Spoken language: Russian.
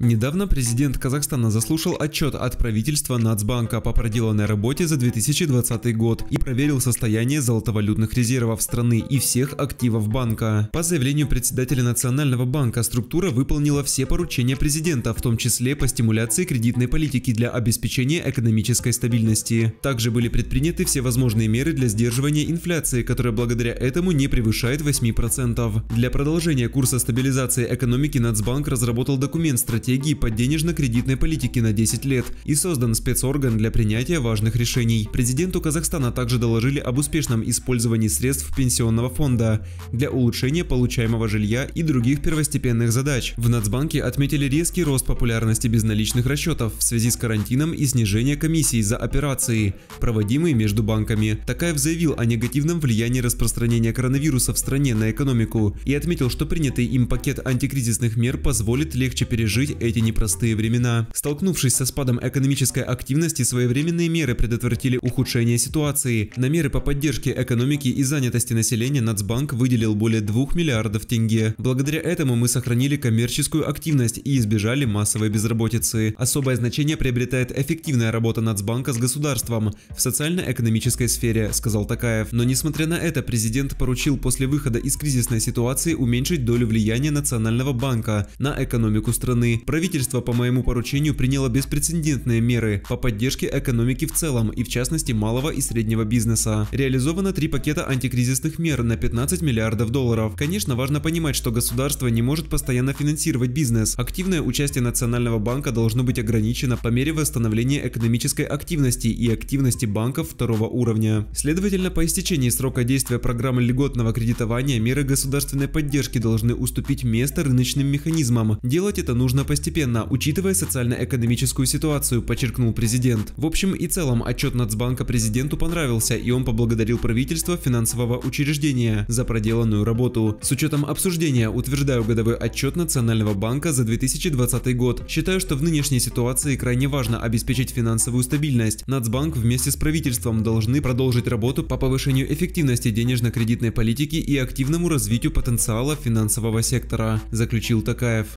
Недавно президент Казахстана заслушал отчет от правительства Нацбанка по проделанной работе за 2020 год и проверил состояние золотовалютных резервов страны и всех активов банка. По заявлению председателя Национального банка структура выполнила все поручения президента, в том числе по стимуляции кредитной политики для обеспечения экономической стабильности. Также были предприняты все возможные меры для сдерживания инфляции, которая благодаря этому не превышает 8%. Для продолжения курса стабилизации экономики Нацбанк разработал документ стратегии стратегии по денежно-кредитной политике на 10 лет и создан спецорган для принятия важных решений. Президенту Казахстана также доложили об успешном использовании средств пенсионного фонда для улучшения получаемого жилья и других первостепенных задач. В Нацбанке отметили резкий рост популярности безналичных расчетов в связи с карантином и снижение комиссий за операции, проводимые между банками. Такаев заявил о негативном влиянии распространения коронавируса в стране на экономику и отметил, что принятый им пакет антикризисных мер позволит легче пережить эти непростые времена. Столкнувшись со спадом экономической активности, своевременные меры предотвратили ухудшение ситуации. На меры по поддержке экономики и занятости населения Нацбанк выделил более 2 миллиардов тенге. Благодаря этому мы сохранили коммерческую активность и избежали массовой безработицы. Особое значение приобретает эффективная работа Нацбанка с государством в социально-экономической сфере, сказал Такаев. Но несмотря на это, президент поручил после выхода из кризисной ситуации уменьшить долю влияния Национального банка на экономику страны правительство по моему поручению приняло беспрецедентные меры по поддержке экономики в целом и в частности малого и среднего бизнеса. Реализовано три пакета антикризисных мер на 15 миллиардов долларов. Конечно, важно понимать, что государство не может постоянно финансировать бизнес. Активное участие Национального банка должно быть ограничено по мере восстановления экономической активности и активности банков второго уровня. Следовательно, по истечении срока действия программы льготного кредитования меры государственной поддержки должны уступить место рыночным механизмам. Делать это нужно постепенно постепенно, учитывая социально-экономическую ситуацию, подчеркнул президент. В общем и целом, отчет Нацбанка президенту понравился, и он поблагодарил правительство финансового учреждения за проделанную работу. С учетом обсуждения утверждаю годовой отчет Национального банка за 2020 год. Считаю, что в нынешней ситуации крайне важно обеспечить финансовую стабильность. Нацбанк вместе с правительством должны продолжить работу по повышению эффективности денежно-кредитной политики и активному развитию потенциала финансового сектора, заключил Такаев.